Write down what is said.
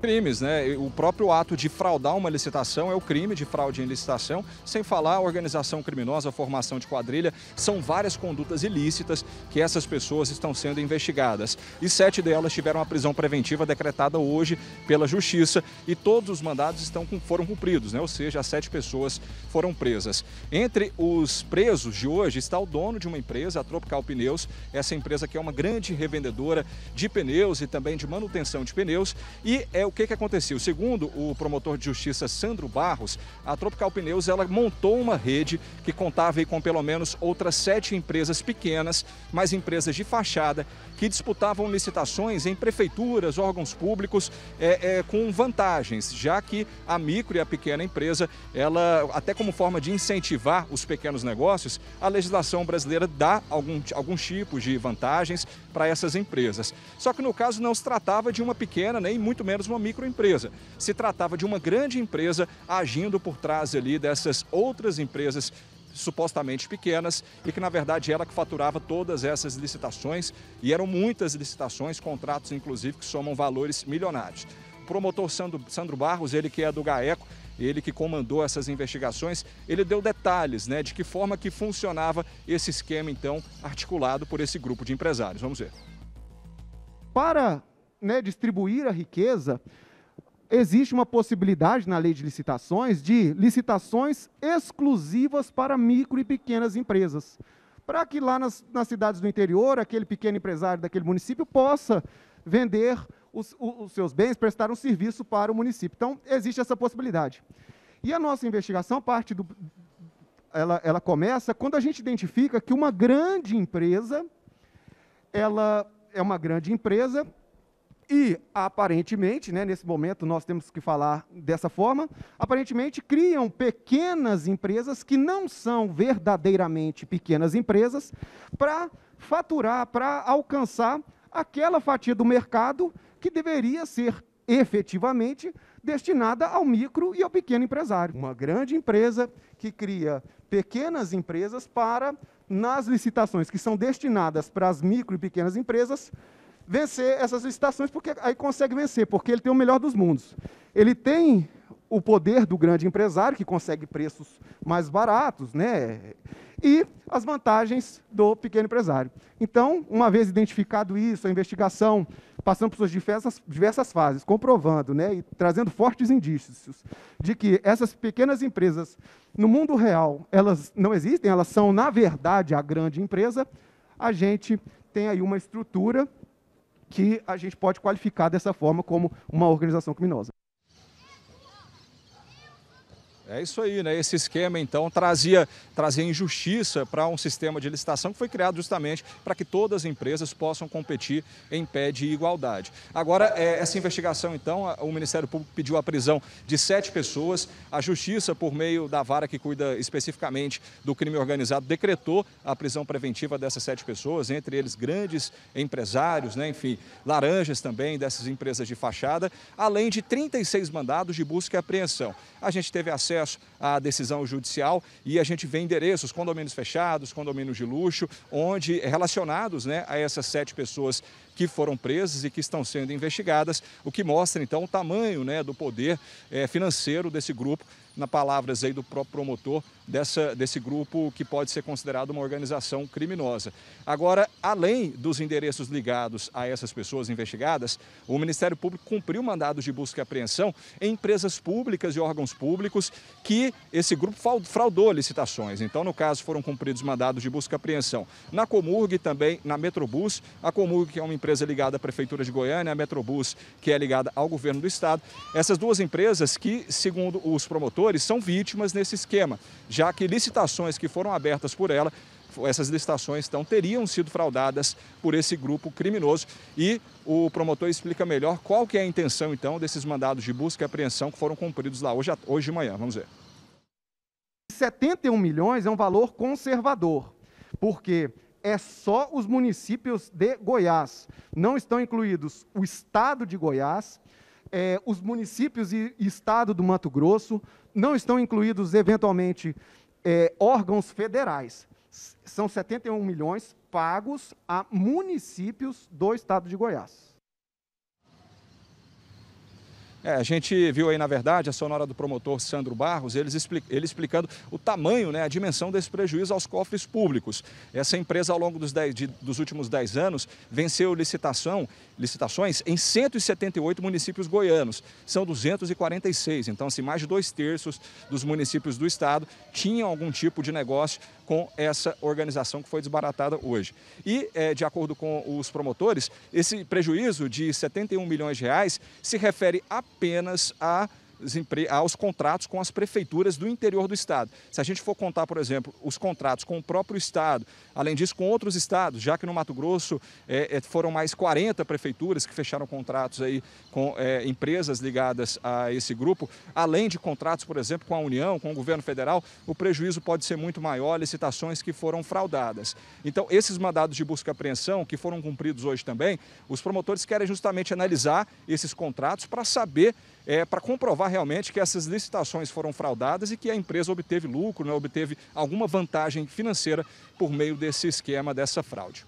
crimes, né? O próprio ato de fraudar uma licitação é o crime de fraude em licitação, sem falar a organização criminosa, a formação de quadrilha, são várias condutas ilícitas que essas pessoas estão sendo investigadas. E sete delas tiveram a prisão preventiva decretada hoje pela Justiça e todos os mandados estão, foram cumpridos, né? Ou seja, as sete pessoas foram presas. Entre os presos de hoje está o dono de uma empresa, a Tropical Pneus, essa empresa que é uma grande revendedora de pneus e também de manutenção de pneus, e é o que, que aconteceu. Segundo o promotor de justiça Sandro Barros, a Tropical Pneus ela montou uma rede que contava com pelo menos outras sete empresas pequenas, mas empresas de fachada, que disputavam licitações em prefeituras, órgãos públicos, é, é, com vantagens, já que a micro e a pequena empresa, ela, até como forma de incentivar os pequenos negócios, a legislação brasileira dá algum, alguns tipos de vantagens para essas empresas. Só que no caso não se tratava de uma pequena, nem muito menos uma microempresa. Se tratava de uma grande empresa agindo por trás ali dessas outras empresas supostamente pequenas e que na verdade ela que faturava todas essas licitações e eram muitas licitações, contratos inclusive que somam valores milionários. O promotor Sandro, Sandro Barros, ele que é do GAECO, ele que comandou essas investigações, ele deu detalhes, né, de que forma que funcionava esse esquema então articulado por esse grupo de empresários. Vamos ver. Para né, distribuir a riqueza, existe uma possibilidade na lei de licitações de licitações exclusivas para micro e pequenas empresas. Para que lá nas, nas, cidades do interior, aquele pequeno empresário daquele município possa vender os, os seus bens, prestar um serviço para o município. Então, existe essa possibilidade. E a nossa investigação parte do, ela, ela, começa quando a gente identifica que uma grande empresa, ela é uma grande empresa e aparentemente, né, nesse momento nós temos que falar dessa forma, aparentemente criam pequenas empresas que não são verdadeiramente pequenas empresas para faturar, para alcançar aquela fatia do mercado que deveria ser efetivamente destinada ao micro e ao pequeno empresário. Uma grande empresa que cria pequenas empresas para, nas licitações que são destinadas para as micro e pequenas empresas, vencer essas licitações, porque aí consegue vencer, porque ele tem o melhor dos mundos. Ele tem o poder do grande empresário, que consegue preços mais baratos, né? e as vantagens do pequeno empresário. Então, uma vez identificado isso, a investigação, passando por suas diversas, diversas fases, comprovando né? e trazendo fortes indícios de que essas pequenas empresas, no mundo real, elas não existem, elas são, na verdade, a grande empresa, a gente tem aí uma estrutura que a gente pode qualificar dessa forma como uma organização criminosa. É isso aí, né? Esse esquema, então, trazia, trazia injustiça para um sistema de licitação que foi criado justamente para que todas as empresas possam competir em pé de igualdade. Agora, é, essa investigação, então, o Ministério Público pediu a prisão de sete pessoas. A Justiça, por meio da vara que cuida especificamente do crime organizado, decretou a prisão preventiva dessas sete pessoas, entre eles grandes empresários, né? enfim, laranjas também dessas empresas de fachada, além de 36 mandados de busca e apreensão. A gente teve acesso acesso à decisão judicial e a gente vê endereços, condomínios fechados, condomínios de luxo, onde é relacionados né, a essas sete pessoas que foram presas e que estão sendo investigadas, o que mostra então o tamanho né, do poder eh, financeiro desse grupo na palavras aí do próprio promotor dessa, desse grupo que pode ser considerado uma organização criminosa. Agora, além dos endereços ligados a essas pessoas investigadas, o Ministério Público cumpriu mandados de busca e apreensão em empresas públicas e órgãos públicos que esse grupo fraudou licitações. Então, no caso, foram cumpridos mandados de busca e apreensão na Comurg também na Metrobus. A Comurg, que é uma empresa ligada à Prefeitura de Goiânia, a Metrobus, que é ligada ao governo do estado. Essas duas empresas que, segundo os promotores, são vítimas nesse esquema, já que licitações que foram abertas por ela essas licitações então teriam sido fraudadas por esse grupo criminoso e o promotor explica melhor qual que é a intenção então desses mandados de busca e apreensão que foram cumpridos lá hoje, hoje de manhã. Vamos ver. 71 milhões é um valor conservador, porque é só os municípios de Goiás. Não estão incluídos o estado de Goiás, é, os municípios e estado do Mato Grosso, não estão incluídos, eventualmente, é, órgãos federais. São 71 milhões pagos a municípios do estado de Goiás. É, a gente viu aí, na verdade, a sonora do promotor Sandro Barros, ele, explica, ele explicando o tamanho, né, a dimensão desse prejuízo aos cofres públicos. Essa empresa, ao longo dos, dez, de, dos últimos 10 anos, venceu licitação licitações em 178 municípios goianos. São 246, então assim, mais de dois terços dos municípios do estado tinham algum tipo de negócio com essa organização que foi desbaratada hoje. E, é, de acordo com os promotores, esse prejuízo de 71 milhões de reais se refere apenas a aos contratos com as prefeituras do interior do estado. Se a gente for contar, por exemplo, os contratos com o próprio estado, além disso com outros estados, já que no Mato Grosso é, é foram mais 40 prefeituras que fecharam contratos aí com é, empresas ligadas a esse grupo, além de contratos, por exemplo, com a União, com o governo federal, o prejuízo pode ser muito maior, licitações que foram fraudadas. Então, esses mandados de busca e apreensão que foram cumpridos hoje também, os promotores querem justamente analisar esses contratos para saber é, para comprovar realmente que essas licitações foram fraudadas e que a empresa obteve lucro, né, obteve alguma vantagem financeira por meio desse esquema, dessa fraude.